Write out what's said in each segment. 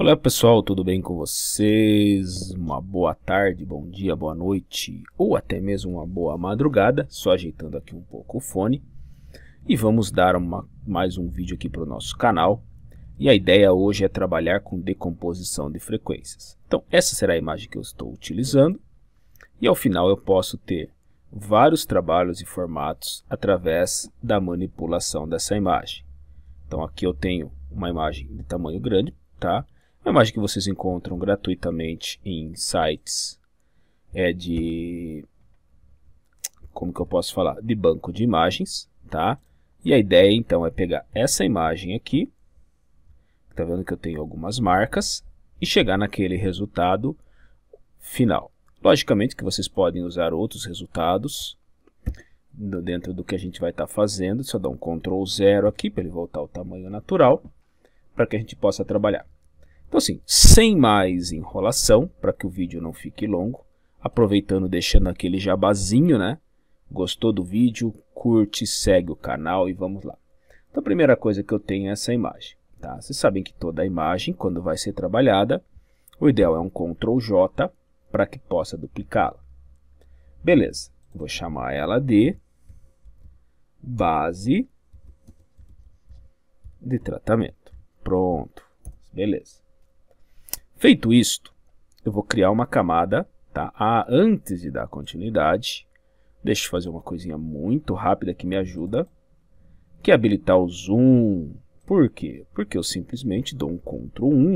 Olá pessoal, tudo bem com vocês? Uma boa tarde, bom dia, boa noite ou até mesmo uma boa madrugada, só ajeitando aqui um pouco o fone. E vamos dar uma, mais um vídeo aqui para o nosso canal. E a ideia hoje é trabalhar com decomposição de frequências. Então essa será a imagem que eu estou utilizando. E ao final eu posso ter vários trabalhos e formatos através da manipulação dessa imagem. Então aqui eu tenho uma imagem de tamanho grande, tá? uma imagem que vocês encontram gratuitamente em sites é de como que eu posso falar? De banco de imagens, tá? E a ideia então é pegar essa imagem aqui, tá vendo que eu tenho algumas marcas e chegar naquele resultado final. Logicamente que vocês podem usar outros resultados dentro do que a gente vai estar tá fazendo. Só dar um Ctrl zero aqui para ele voltar ao tamanho natural, para que a gente possa trabalhar. Então, assim, sem mais enrolação, para que o vídeo não fique longo, aproveitando, deixando aquele jabazinho, né? Gostou do vídeo? Curte, segue o canal e vamos lá. Então, a primeira coisa que eu tenho é essa imagem. Tá? Vocês sabem que toda imagem, quando vai ser trabalhada, o ideal é um Ctrl J para que possa duplicá-la. Beleza, vou chamar ela de base de tratamento. Pronto, beleza. Feito isto, eu vou criar uma camada, tá? Ah, antes de dar continuidade, deixa eu fazer uma coisinha muito rápida que me ajuda, que é habilitar o zoom. Por quê? Porque eu simplesmente dou um Ctrl 1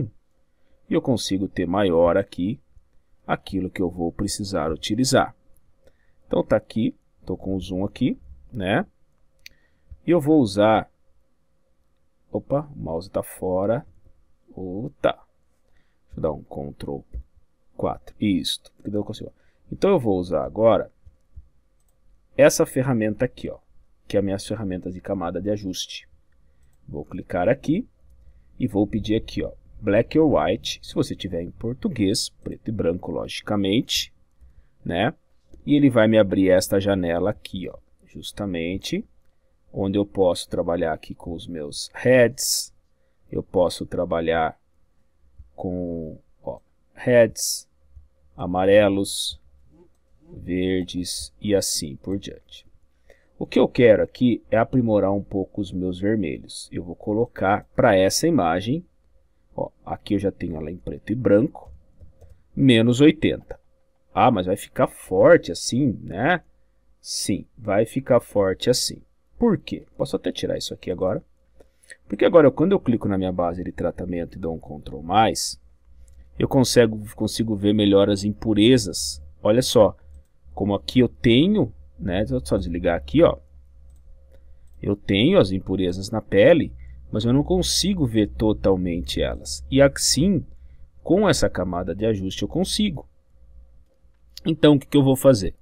e eu consigo ter maior aqui aquilo que eu vou precisar utilizar. Então tá aqui, estou com o zoom aqui, né? E eu vou usar... Opa, o mouse está fora. Opa! Deixa eu dar um Ctrl 4. Isto, porque deu consigo. Então eu vou usar agora essa ferramenta aqui, ó, que é as minhas ferramentas de camada de ajuste. Vou clicar aqui e vou pedir aqui, ó, black or white, se você tiver em português, preto e branco, logicamente, né? E ele vai me abrir esta janela aqui, ó, justamente, onde eu posso trabalhar aqui com os meus heads, eu posso trabalhar com ó, reds, amarelos, verdes e assim por diante. O que eu quero aqui é aprimorar um pouco os meus vermelhos. Eu vou colocar para essa imagem, ó, aqui eu já tenho ela em preto e branco, menos 80. Ah, mas vai ficar forte assim, né? Sim, vai ficar forte assim. Por quê? Posso até tirar isso aqui agora. Porque agora, quando eu clico na minha base de tratamento e dou um Ctrl+, eu consigo, consigo ver melhor as impurezas. Olha só, como aqui eu tenho, né, deixa eu só desligar aqui, ó. Eu tenho as impurezas na pele, mas eu não consigo ver totalmente elas. E assim, com essa camada de ajuste eu consigo. Então, o que, que eu vou fazer?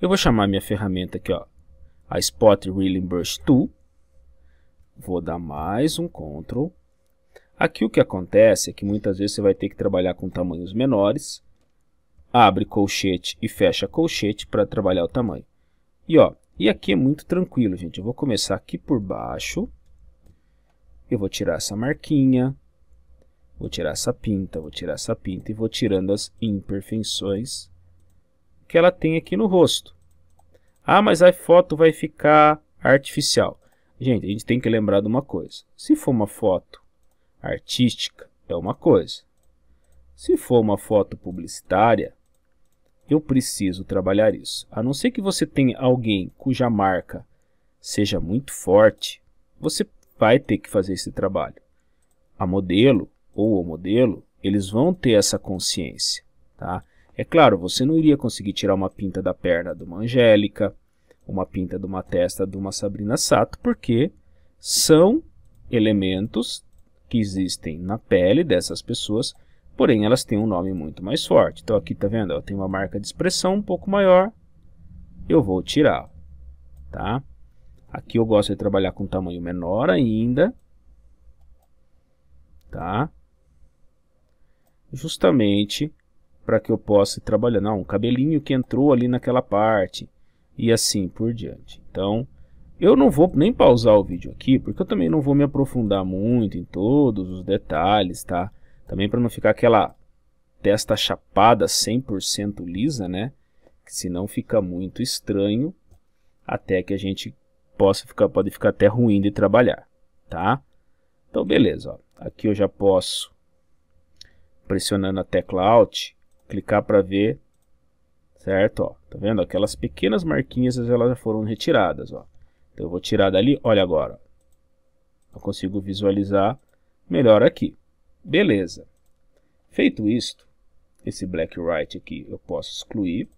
Eu vou chamar minha ferramenta aqui, ó, a Spot Reeling Brush Tool Vou dar mais um Ctrl. Aqui o que acontece é que muitas vezes você vai ter que trabalhar com tamanhos menores. Abre colchete e fecha colchete para trabalhar o tamanho. E, ó, e aqui é muito tranquilo, gente. Eu vou começar aqui por baixo. Eu vou tirar essa marquinha. Vou tirar essa pinta, vou tirar essa pinta e vou tirando as imperfeições que ela tem aqui no rosto. Ah, mas a foto vai ficar artificial. Gente, a gente tem que lembrar de uma coisa. Se for uma foto artística, é uma coisa. Se for uma foto publicitária, eu preciso trabalhar isso. A não ser que você tenha alguém cuja marca seja muito forte, você vai ter que fazer esse trabalho. A modelo ou o modelo, eles vão ter essa consciência. Tá? É claro, você não iria conseguir tirar uma pinta da perna de uma Angélica, uma pinta de uma testa de uma Sabrina Sato, porque são elementos que existem na pele dessas pessoas, porém elas têm um nome muito mais forte. Então aqui está vendo, tem uma marca de expressão um pouco maior, eu vou tirar, tá? Aqui eu gosto de trabalhar com tamanho menor ainda, tá? Justamente para que eu possa ir trabalhando. Não, ah, um cabelinho que entrou ali naquela parte, e assim por diante. Então, eu não vou nem pausar o vídeo aqui, porque eu também não vou me aprofundar muito em todos os detalhes, tá? Também para não ficar aquela testa chapada 100% lisa, né? Que senão fica muito estranho, até que a gente possa ficar, pode ficar até ruim de trabalhar, tá? Então, beleza, ó. aqui eu já posso, pressionando a tecla Alt, clicar para ver certo? Ó, tá vendo? Aquelas pequenas marquinhas elas já foram retiradas, ó. Então eu vou tirar dali, olha agora. Eu consigo visualizar melhor aqui. Beleza. Feito isto, esse black right aqui eu posso excluir.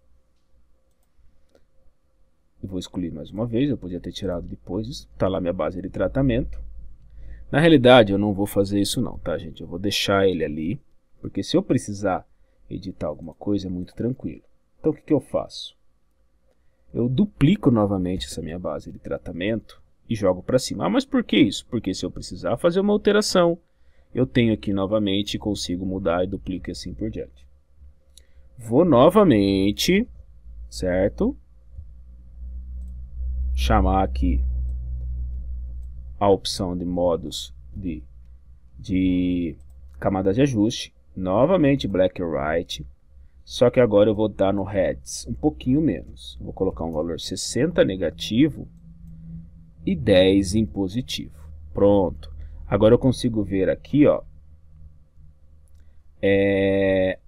Eu vou excluir mais uma vez, eu podia ter tirado depois, está lá minha base de tratamento. Na realidade, eu não vou fazer isso não, tá gente? Eu vou deixar ele ali, porque se eu precisar editar alguma coisa é muito tranquilo. Então o que, que eu faço? Eu duplico novamente essa minha base de tratamento e jogo para cima. Ah, mas por que isso? Porque se eu precisar fazer uma alteração, eu tenho aqui novamente, e consigo mudar e duplico e assim por diante. Vou novamente, certo? Chamar aqui a opção de modos de, de camada de ajuste. Novamente, black e white. Só que agora eu vou dar no heads um pouquinho menos. Vou colocar um valor 60 negativo e 10 em positivo. Pronto. Agora eu consigo ver aqui, ó, é,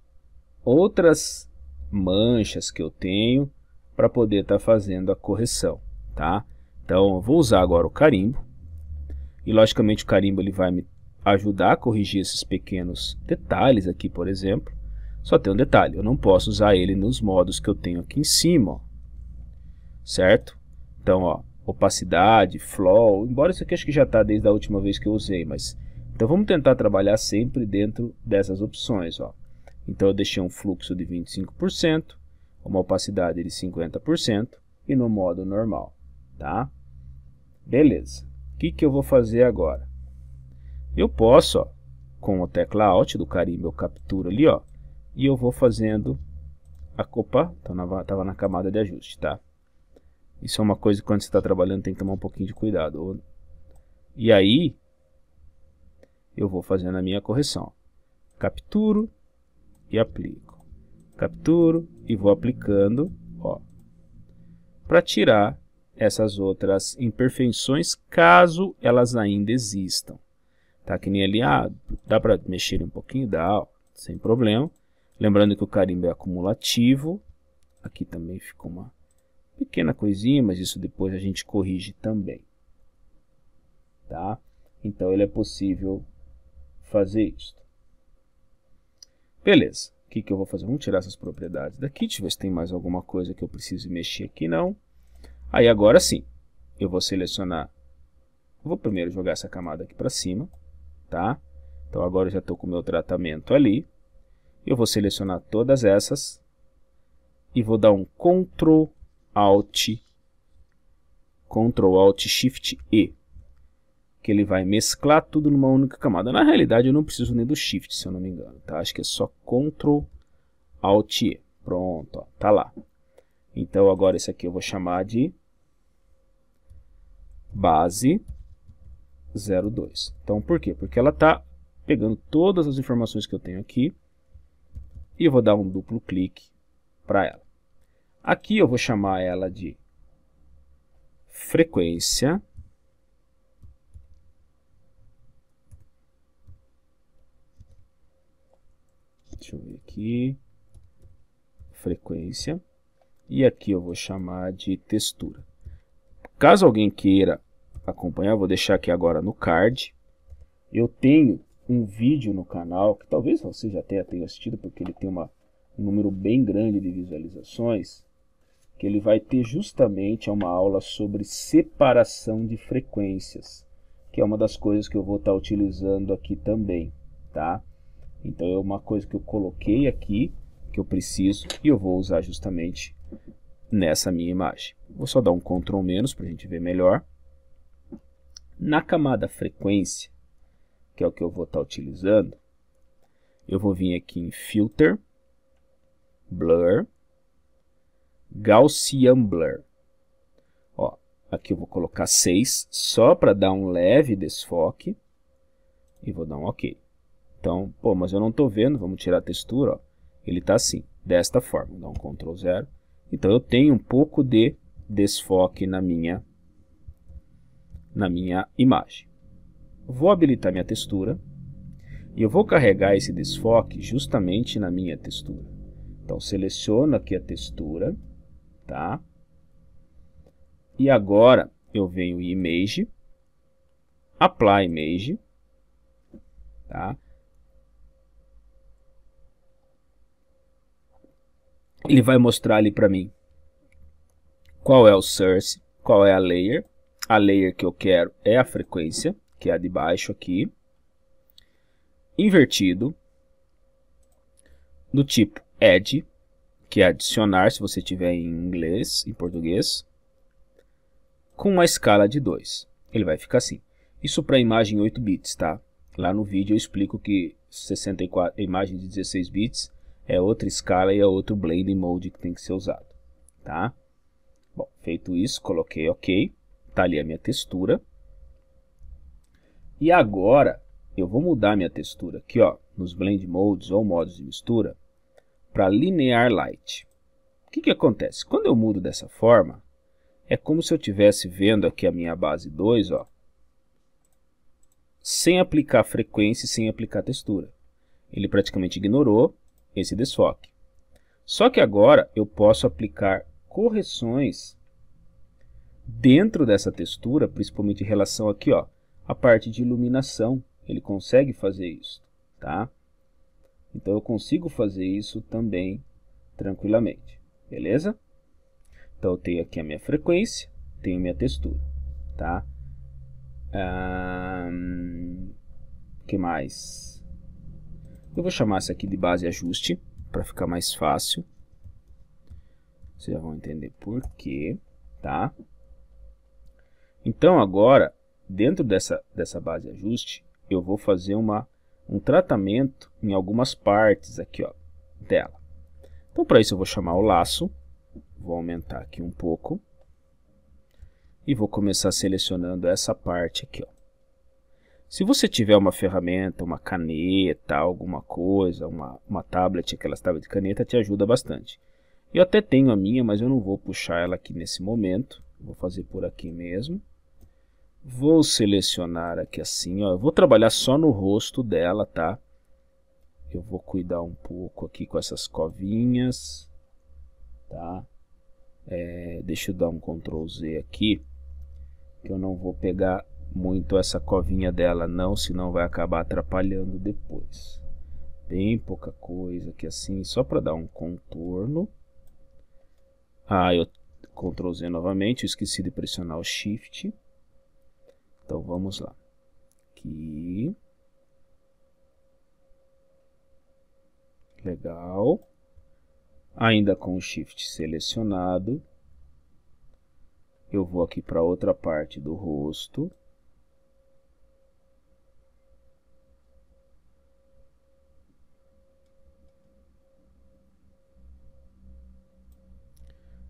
outras manchas que eu tenho para poder estar tá fazendo a correção, tá? Então, eu vou usar agora o carimbo. E, logicamente, o carimbo ele vai me ajudar a corrigir esses pequenos detalhes aqui, por exemplo. Só tem um detalhe, eu não posso usar ele nos modos que eu tenho aqui em cima, ó. certo? Então, ó, opacidade, flow, embora isso aqui acho que já está desde a última vez que eu usei, mas... Então vamos tentar trabalhar sempre dentro dessas opções, ó. Então eu deixei um fluxo de 25%, uma opacidade de 50% e no modo normal, tá? Beleza. O que, que eu vou fazer agora? Eu posso, ó, com o tecla Alt do carimbo eu capturo ali, ó, e eu vou fazendo a copa, estava tá na camada de ajuste, tá? Isso é uma coisa que quando você está trabalhando tem que tomar um pouquinho de cuidado. E aí, eu vou fazendo a minha correção. Capturo e aplico. Capturo e vou aplicando, ó. Para tirar essas outras imperfeições, caso elas ainda existam. Tá que nem ali, ah, dá para mexer um pouquinho? Dá, ó, sem problema. Lembrando que o carimbo é acumulativo. Aqui também ficou uma pequena coisinha, mas isso depois a gente corrige também. Tá? Então, ele é possível fazer isso. Beleza. O que, que eu vou fazer? Vamos tirar essas propriedades daqui. Deixa eu ver se tem mais alguma coisa que eu preciso mexer aqui, não. Aí, agora sim, eu vou selecionar... Eu vou primeiro jogar essa camada aqui para cima, tá? Então, agora eu já estou com o meu tratamento ali. Eu vou selecionar todas essas e vou dar um Ctrl Alt Ctrl Alt Shift E que ele vai mesclar tudo numa única camada. Na realidade eu não preciso nem do Shift, se eu não me engano, tá? Acho que é só Ctrl Alt E. Pronto, ó, tá lá. Então agora esse aqui eu vou chamar de base 02. Então por quê? Porque ela está pegando todas as informações que eu tenho aqui e vou dar um duplo clique para ela. Aqui eu vou chamar ela de frequência deixa eu ver aqui, frequência, e aqui eu vou chamar de textura. Caso alguém queira acompanhar, vou deixar aqui agora no card, eu tenho um vídeo no canal, que talvez você já tenha assistido, porque ele tem uma, um número bem grande de visualizações, que ele vai ter justamente é uma aula sobre separação de frequências, que é uma das coisas que eu vou estar utilizando aqui também, tá? Então é uma coisa que eu coloquei aqui, que eu preciso, e eu vou usar justamente nessa minha imagem. Vou só dar um Ctrl menos para a gente ver melhor. Na camada frequência, que é o que eu vou estar tá utilizando, eu vou vir aqui em Filter, Blur, Gaussian Blur. Ó, aqui eu vou colocar 6, só para dar um leve desfoque, e vou dar um OK. Então, pô, mas eu não estou vendo, vamos tirar a textura, ó. ele está assim, desta forma, vou dar um Ctrl zero. Então eu tenho um pouco de desfoque na minha, na minha imagem vou habilitar minha textura e eu vou carregar esse desfoque justamente na minha textura. Então, seleciono aqui a textura, tá? E agora eu venho em Image, Apply Image, tá? Ele vai mostrar ali para mim qual é o source, qual é a layer. A layer que eu quero é a frequência que é a de baixo aqui, invertido, do tipo add, que é adicionar, se você tiver em inglês, em português, com uma escala de 2. Ele vai ficar assim. Isso para imagem 8 bits, tá? Lá no vídeo eu explico que 64, imagem de 16 bits é outra escala e é outro blending mode que tem que ser usado, tá? Bom, feito isso, coloquei OK. Tá ali a minha textura. E agora eu vou mudar minha textura aqui, ó, nos Blend Modes ou modos de mistura, para Linear Light. O que, que acontece? Quando eu mudo dessa forma, é como se eu estivesse vendo aqui a minha base 2, ó, sem aplicar frequência e sem aplicar textura. Ele praticamente ignorou esse desfoque. Só que agora eu posso aplicar correções dentro dessa textura, principalmente em relação aqui, ó, a parte de iluminação, ele consegue fazer isso, tá? Então, eu consigo fazer isso também tranquilamente, beleza? Então, eu tenho aqui a minha frequência, tenho minha textura, tá? O um, que mais? Eu vou chamar isso aqui de base ajuste, para ficar mais fácil. Vocês já vão entender por quê, tá? Então, agora, dentro dessa, dessa base ajuste, eu vou fazer uma, um tratamento em algumas partes aqui ó, dela. Então, para isso, eu vou chamar o laço, vou aumentar aqui um pouco, e vou começar selecionando essa parte aqui. Ó. Se você tiver uma ferramenta, uma caneta, alguma coisa, uma, uma tablet, aquelas tablets de caneta, te ajuda bastante. Eu até tenho a minha, mas eu não vou puxar ela aqui nesse momento, vou fazer por aqui mesmo. Vou selecionar aqui assim, ó. Eu vou trabalhar só no rosto dela, tá? Eu vou cuidar um pouco aqui com essas covinhas, tá? É, deixa eu dar um Ctrl Z aqui, que eu não vou pegar muito essa covinha dela não, senão vai acabar atrapalhando depois. Bem pouca coisa aqui assim, só para dar um contorno. Ah, eu Ctrl Z novamente, eu esqueci de pressionar o Shift. Então vamos lá. Aqui. Legal. Ainda com o Shift selecionado, eu vou aqui para outra parte do rosto.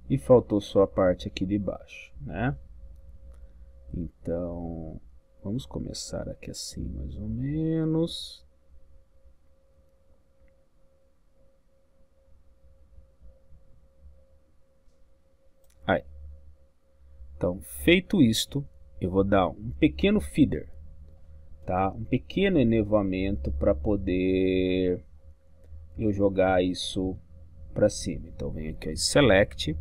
e faltou só a parte aqui de baixo, né? Então, vamos começar aqui assim, mais ou menos. Aí. Então, feito isto, eu vou dar um pequeno feeder, tá? Um pequeno enevamento para poder eu jogar isso para cima. Então, venho aqui em Select,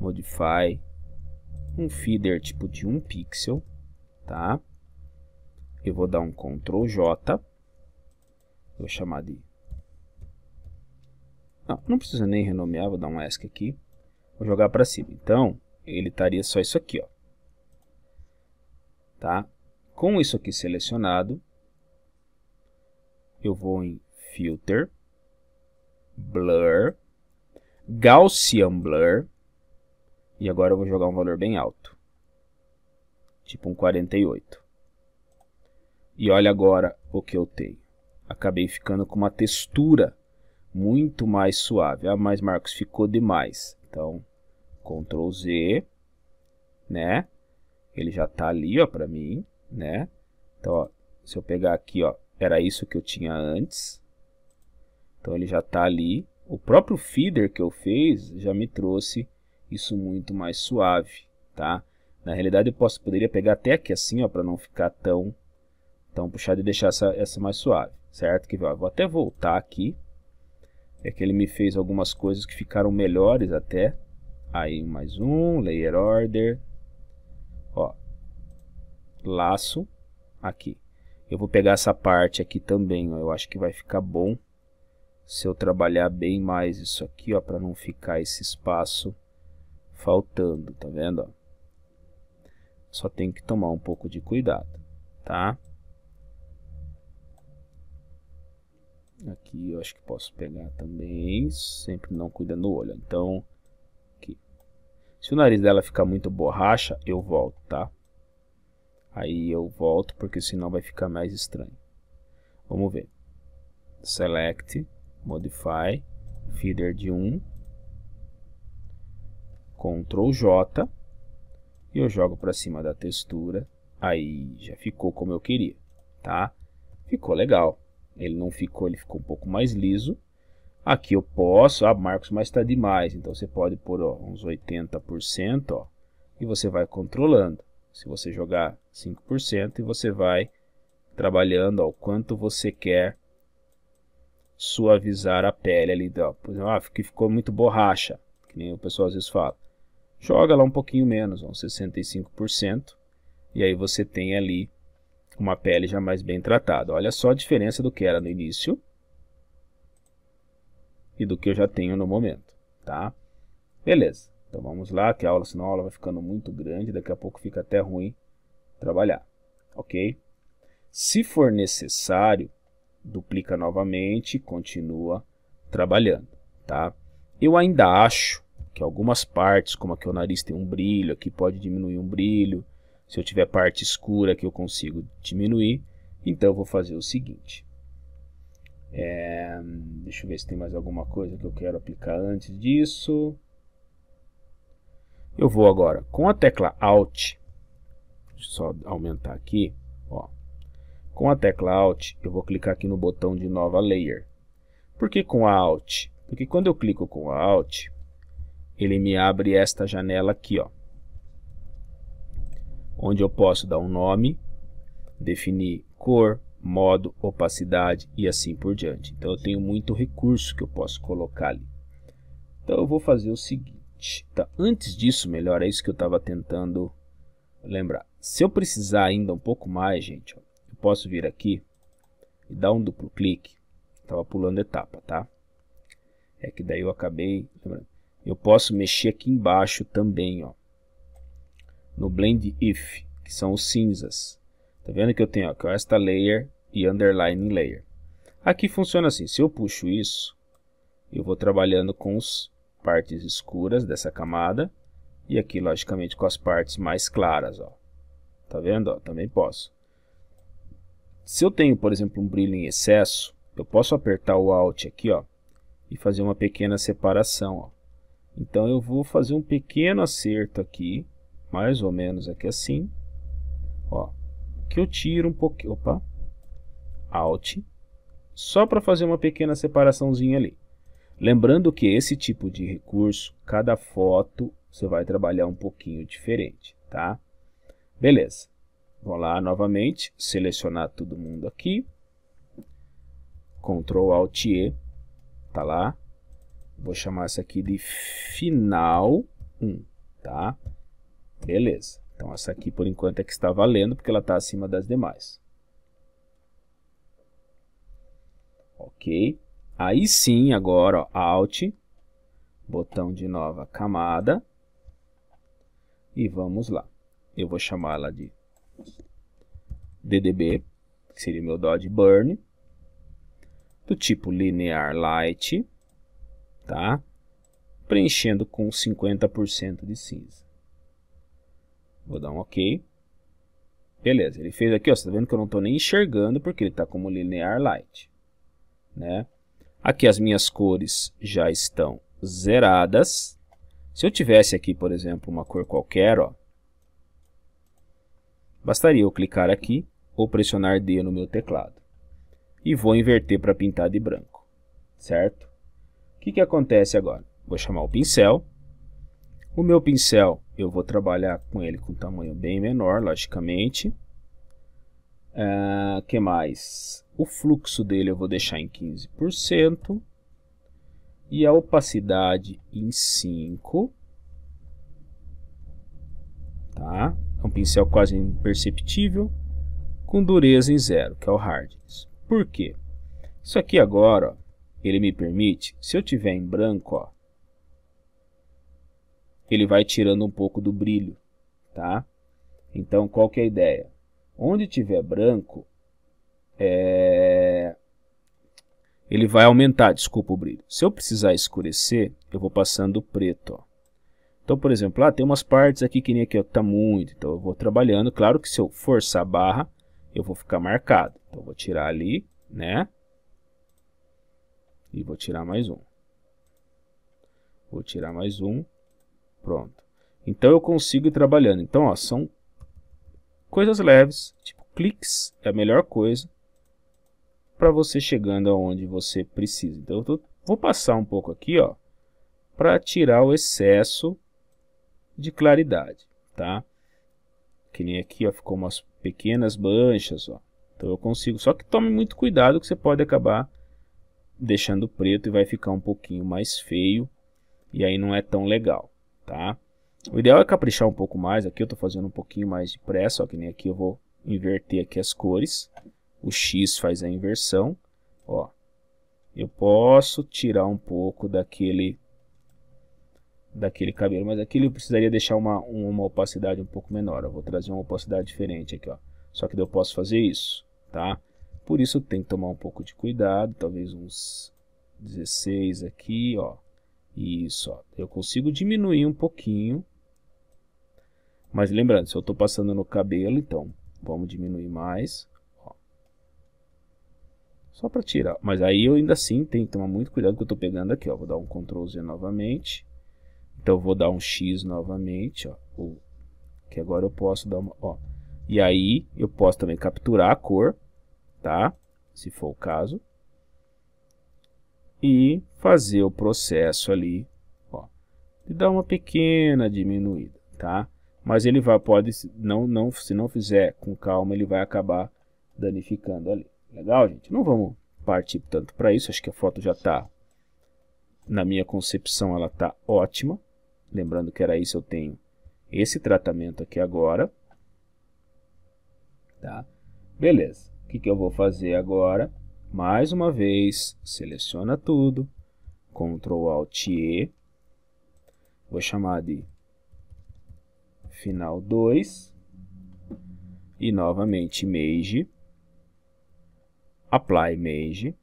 Modify, um feeder tipo de 1 pixel, tá? Eu vou dar um Ctrl J, vou chamar de... Não, não precisa nem renomear, vou dar um ESC aqui, vou jogar para cima. Então, ele estaria só isso aqui, ó. Tá? Com isso aqui selecionado, eu vou em Filter, Blur, Gaussian Blur, e agora eu vou jogar um valor bem alto. Tipo um 48. E olha agora o que eu tenho. Acabei ficando com uma textura muito mais suave. Ah, mas Marcos, ficou demais. Então, Ctrl Z, né? Ele já está ali, ó, mim, né? Então, ó, se eu pegar aqui, ó, era isso que eu tinha antes. Então, ele já está ali. O próprio feeder que eu fiz já me trouxe isso muito mais suave, tá? Na realidade, eu posso, poderia pegar até aqui assim, ó, para não ficar tão, tão puxado e deixar essa, essa mais suave, certo? Que, ó, vou até voltar aqui. É que ele me fez algumas coisas que ficaram melhores até. Aí, mais um, layer order. Ó, laço aqui. Eu vou pegar essa parte aqui também, ó, eu acho que vai ficar bom se eu trabalhar bem mais isso aqui, ó, para não ficar esse espaço faltando, tá vendo? Ó? Só tem que tomar um pouco de cuidado, tá? Aqui eu acho que posso pegar também, sempre não cuidando o olho. Então, aqui. Se o nariz dela ficar muito borracha, eu volto, tá? Aí eu volto, porque senão vai ficar mais estranho. Vamos ver. Select, Modify, Feeder de 1. Ctrl J, e eu jogo para cima da textura, aí já ficou como eu queria, tá? Ficou legal. Ele não ficou, ele ficou um pouco mais liso. Aqui eu posso, ah, Marcos, mas está demais. Então você pode pôr ó, uns 80%, ó, e você vai controlando. Se você jogar 5%, e você vai trabalhando ó, o quanto você quer suavizar a pele ali. Ó. Por exemplo, ah, que ficou muito borracha, que nem o pessoal às vezes fala joga lá um pouquinho menos, uns 65%, e aí você tem ali uma pele já mais bem tratada. Olha só a diferença do que era no início e do que eu já tenho no momento, tá? Beleza, então vamos lá, que a aula, senão a aula vai ficando muito grande, daqui a pouco fica até ruim trabalhar, ok? Se for necessário, duplica novamente e continua trabalhando, tá? Eu ainda acho que algumas partes, como aqui o nariz tem um brilho, aqui pode diminuir um brilho. Se eu tiver parte escura que eu consigo diminuir, então eu vou fazer o seguinte. É, deixa eu ver se tem mais alguma coisa que eu quero aplicar antes disso. Eu vou agora com a tecla Alt, deixa eu só aumentar aqui, ó. Com a tecla Alt, eu vou clicar aqui no botão de nova layer. Por que com a Alt? Porque quando eu clico com a Alt, ele me abre esta janela aqui, ó, onde eu posso dar um nome, definir cor, modo, opacidade e assim por diante. Então, eu tenho muito recurso que eu posso colocar ali. Então, eu vou fazer o seguinte. Tá? Antes disso, melhor, é isso que eu estava tentando lembrar. Se eu precisar ainda um pouco mais, gente, ó, eu posso vir aqui e dar um duplo clique. Estava pulando etapa, tá? É que daí eu acabei... Lembrando eu posso mexer aqui embaixo também, ó, no Blend If, que são os cinzas. Tá vendo que eu tenho aqui é esta layer e underline layer. Aqui funciona assim, se eu puxo isso, eu vou trabalhando com as partes escuras dessa camada e aqui, logicamente, com as partes mais claras. Ó. Tá vendo? Ó, também posso. Se eu tenho, por exemplo, um brilho em excesso, eu posso apertar o Alt aqui ó, e fazer uma pequena separação. Ó. Então eu vou fazer um pequeno acerto aqui, mais ou menos aqui assim. Ó, que eu tiro um pouquinho, opa, Alt, só para fazer uma pequena separaçãozinha ali. Lembrando que esse tipo de recurso, cada foto você vai trabalhar um pouquinho diferente, tá? Beleza. Vou lá novamente, selecionar todo mundo aqui. Ctrl Alt E, tá lá. Vou chamar essa aqui de final 1, tá? Beleza. Então, essa aqui, por enquanto, é que está valendo, porque ela está acima das demais. Ok. Aí sim, agora, ó, Alt, botão de nova camada. E vamos lá. Eu vou chamá-la de DDB, que seria meu Dodge Burn, do tipo Linear Light tá? Preenchendo com 50% de cinza. Vou dar um OK. Beleza, ele fez aqui, ó, você está vendo que eu não estou nem enxergando porque ele está como linear light, né? Aqui as minhas cores já estão zeradas. Se eu tivesse aqui, por exemplo, uma cor qualquer, ó, bastaria eu clicar aqui ou pressionar D no meu teclado. E vou inverter para pintar de branco, certo? que, que acontece agora? Vou chamar o pincel. O meu pincel, eu vou trabalhar com ele com um tamanho bem menor, logicamente. O uh, ah, que mais? O fluxo dele eu vou deixar em 15%. E a opacidade em 5%. Tá? É um pincel quase imperceptível. Com dureza em 0, que é o hardness. Por quê? Isso aqui agora, ó, ele me permite, se eu tiver em branco, ó, ele vai tirando um pouco do brilho, tá? Então, qual que é a ideia? Onde tiver branco, é... ele vai aumentar, desculpa o brilho. Se eu precisar escurecer, eu vou passando preto, ó. Então, por exemplo, lá ah, tem umas partes aqui que nem aqui, ó, que tá muito, então eu vou trabalhando. Claro que se eu forçar a barra, eu vou ficar marcado. Então, eu vou tirar ali, né? E vou tirar mais um. Vou tirar mais um. Pronto. Então eu consigo ir trabalhando. Então, ó, são coisas leves, tipo cliques é a melhor coisa para você chegando aonde você precisa. Então eu tô, vou passar um pouco aqui, ó, para tirar o excesso de claridade, tá? Que nem aqui, ó, ficou umas pequenas manchas, ó. Então eu consigo, só que tome muito cuidado que você pode acabar deixando preto e vai ficar um pouquinho mais feio e aí não é tão legal, tá? O ideal é caprichar um pouco mais, aqui eu estou fazendo um pouquinho mais depressa, ó, que nem aqui eu vou inverter aqui as cores, o X faz a inversão, ó, eu posso tirar um pouco daquele daquele cabelo, mas aqui eu precisaria deixar uma, uma opacidade um pouco menor, eu vou trazer uma opacidade diferente aqui, ó, só que eu posso fazer isso, tá? Por isso tem que tomar um pouco de cuidado, talvez uns 16 aqui, ó. Isso, ó. Eu consigo diminuir um pouquinho. Mas lembrando, se eu estou passando no cabelo, então vamos diminuir mais. Ó. Só para tirar. Mas aí eu ainda assim tenho que tomar muito cuidado que eu estou pegando aqui, ó. Vou dar um Ctrl Z novamente. Então vou dar um X novamente, ó. Que agora eu posso dar uma, ó. E aí eu posso também capturar a cor tá? Se for o caso. E fazer o processo ali, ó, de dar uma pequena diminuída, tá? Mas ele vai, pode, não, não, se não fizer com calma, ele vai acabar danificando ali. Legal, gente? Não vamos partir tanto para isso, acho que a foto já está, na minha concepção, ela está ótima. Lembrando que era isso, eu tenho esse tratamento aqui agora. Tá? Beleza que, que eu vou fazer agora? Mais uma vez, seleciona tudo, Ctrl Alt E, vou chamar de final 2 e novamente Image, Apply Image.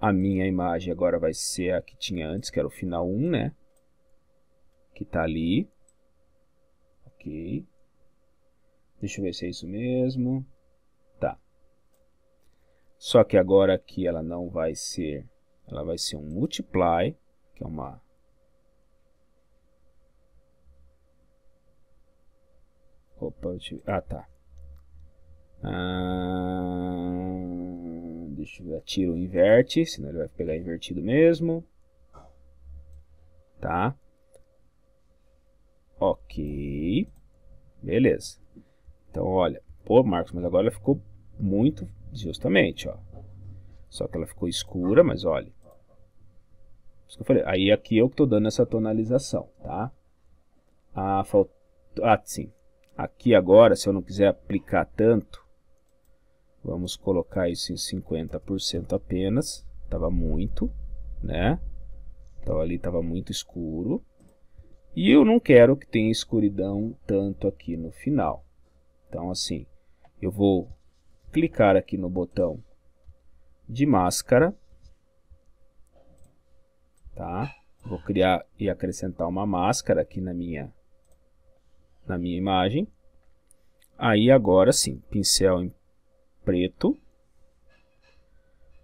A minha imagem agora vai ser a que tinha antes, que era o final 1, né? Que tá ali. Ok. Deixa eu ver se é isso mesmo. Só que agora aqui ela não vai ser, ela vai ser um multiply, que é uma Opa, Ah, tá. Ah, deixa eu ver, tiro inverte, senão ele vai pegar invertido mesmo. Tá. Ok. Beleza. Então, olha. Pô, Marcos, mas agora ficou muito Justamente, ó. Só que ela ficou escura, mas olha. Por que eu falei. Aí aqui eu que estou dando essa tonalização, tá? Ah, falt... ah, sim. Aqui agora, se eu não quiser aplicar tanto, vamos colocar isso em 50% apenas. Tava muito, né? Então ali estava muito escuro. E eu não quero que tenha escuridão tanto aqui no final. Então assim, eu vou clicar aqui no botão de máscara, tá? Vou criar e acrescentar uma máscara aqui na minha, na minha imagem. Aí agora sim, pincel em preto.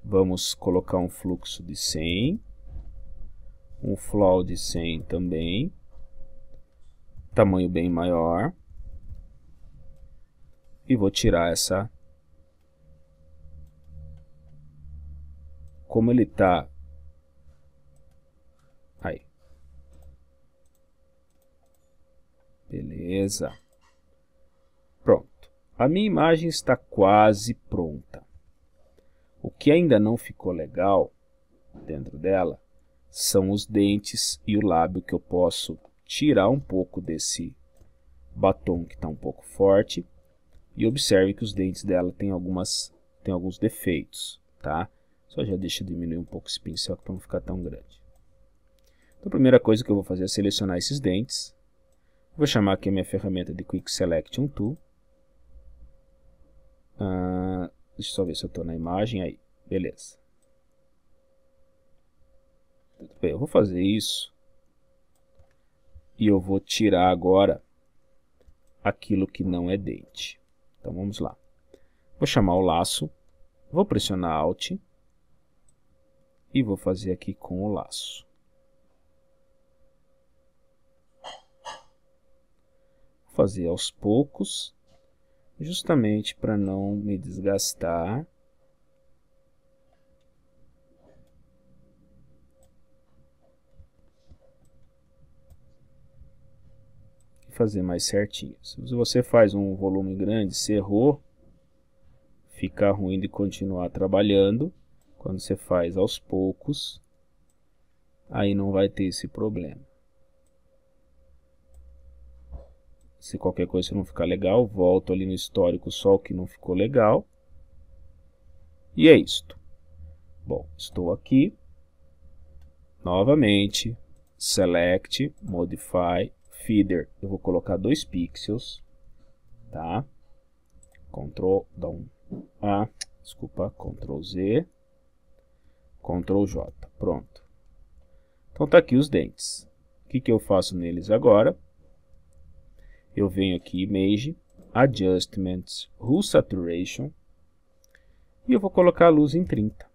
Vamos colocar um fluxo de 100. Um flow de 100 também. Tamanho bem maior. E vou tirar essa como ele está aí. Beleza. Pronto. A minha imagem está quase pronta. O que ainda não ficou legal dentro dela são os dentes e o lábio que eu posso tirar um pouco desse batom que está um pouco forte. E observe que os dentes dela têm, algumas, têm alguns defeitos, tá? Só já deixa diminuir um pouco esse pincel para não ficar tão grande. Então a primeira coisa que eu vou fazer é selecionar esses dentes. Vou chamar aqui a minha ferramenta de Quick Selection Tool. Ah, deixa eu só ver se eu estou na imagem aí. Beleza. Tudo bem, eu vou fazer isso. E eu vou tirar agora aquilo que não é dente. Então vamos lá. Vou chamar o laço, vou pressionar Alt, e vou fazer aqui com o laço. Vou fazer aos poucos, justamente para não me desgastar. E fazer mais certinho. Se você faz um volume grande, se errou, fica ruim de continuar trabalhando quando você faz aos poucos, aí não vai ter esse problema. Se qualquer coisa não ficar legal, volto ali no histórico só o que não ficou legal. E é isto. Bom, estou aqui. Novamente, select, modify, feeder. Eu vou colocar dois pixels, tá? Ctrl, dá um A, desculpa, Ctrl Z. Ctrl J, pronto. Então tá aqui os dentes. O que, que eu faço neles agora? Eu venho aqui, Image, Adjustments, Hull Saturation, e eu vou colocar a luz em 30.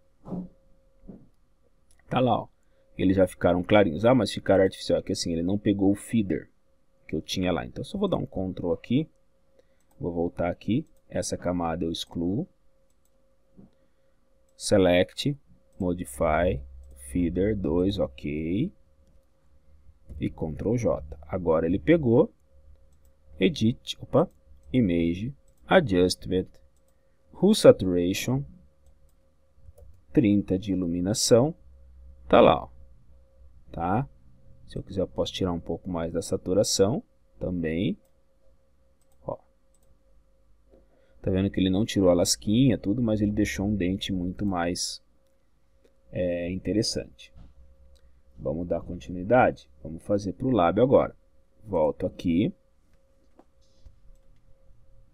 Tá lá, ó. Eles já ficaram clarinhos. Ah, mas ficaram artificial. Aqui é assim, ele não pegou o feeder que eu tinha lá. Então, só vou dar um Ctrl aqui. Vou voltar aqui. Essa camada eu excluo. Select, modify feeder 2, ok, e Ctrl J. Agora ele pegou, edit, opa, image, adjustment, Hue saturation, 30 de iluminação, tá lá, ó, tá? Se eu quiser eu posso tirar um pouco mais da saturação também, ó. Tá vendo que ele não tirou a lasquinha, tudo, mas ele deixou um dente muito mais é interessante. Vamos dar continuidade? Vamos fazer para o lábio agora. Volto aqui.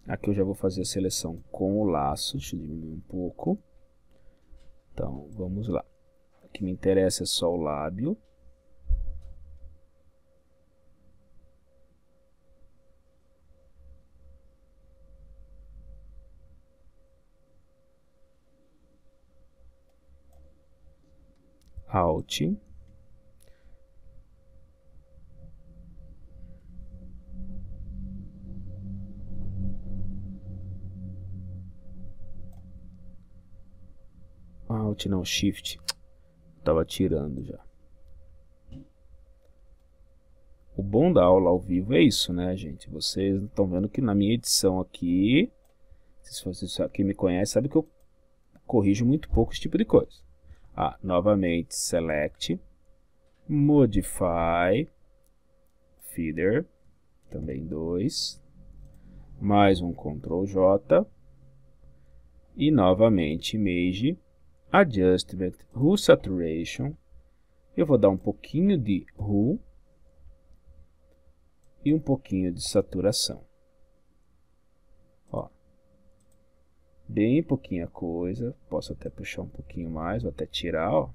Aqui eu já vou fazer a seleção com o laço, deixa eu diminuir um pouco. Então, vamos lá. O que me interessa é só o lábio. alt alt não shift estava tirando já o bom da aula ao vivo é isso né gente vocês estão vendo que na minha edição aqui se vocês aqui me conhecem sabe que eu corrijo muito pouco esse tipo de coisa ah, novamente, select, modify, feeder, também 2, mais um Ctrl J, e novamente image, adjustment, hue saturation, eu vou dar um pouquinho de Hu e um pouquinho de saturação. bem pouquinha coisa. Posso até puxar um pouquinho mais, ou até tirar, ó,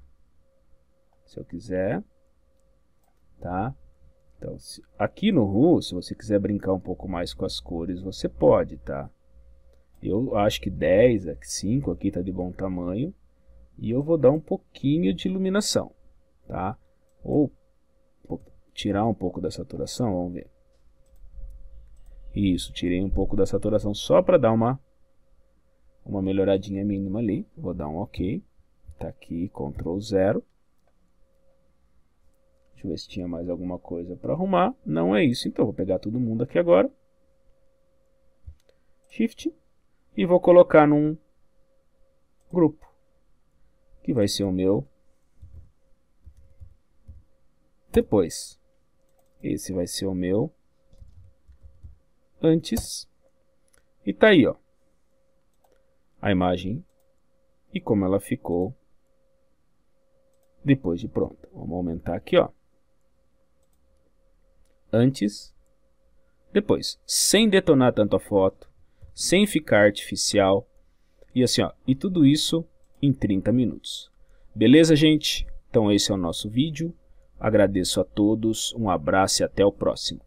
se eu quiser, tá? Então, se, aqui no RU, se você quiser brincar um pouco mais com as cores, você pode, tá? Eu acho que 10, 5 é aqui tá de bom tamanho. E eu vou dar um pouquinho de iluminação, tá? Ou tirar um pouco da saturação, vamos ver. Isso, tirei um pouco da saturação só para dar uma uma melhoradinha mínima ali. Vou dar um OK. Tá aqui, Ctrl 0. Deixa eu ver se tinha mais alguma coisa para arrumar. Não é isso, então vou pegar todo mundo aqui agora. Shift. E vou colocar num grupo. Que vai ser o meu depois. Esse vai ser o meu antes. E tá aí, ó a imagem e como ela ficou depois de pronta. Vamos aumentar aqui, ó. Antes, depois, sem detonar tanto a foto, sem ficar artificial e assim, ó, e tudo isso em 30 minutos. Beleza, gente? Então esse é o nosso vídeo. Agradeço a todos, um abraço e até o próximo.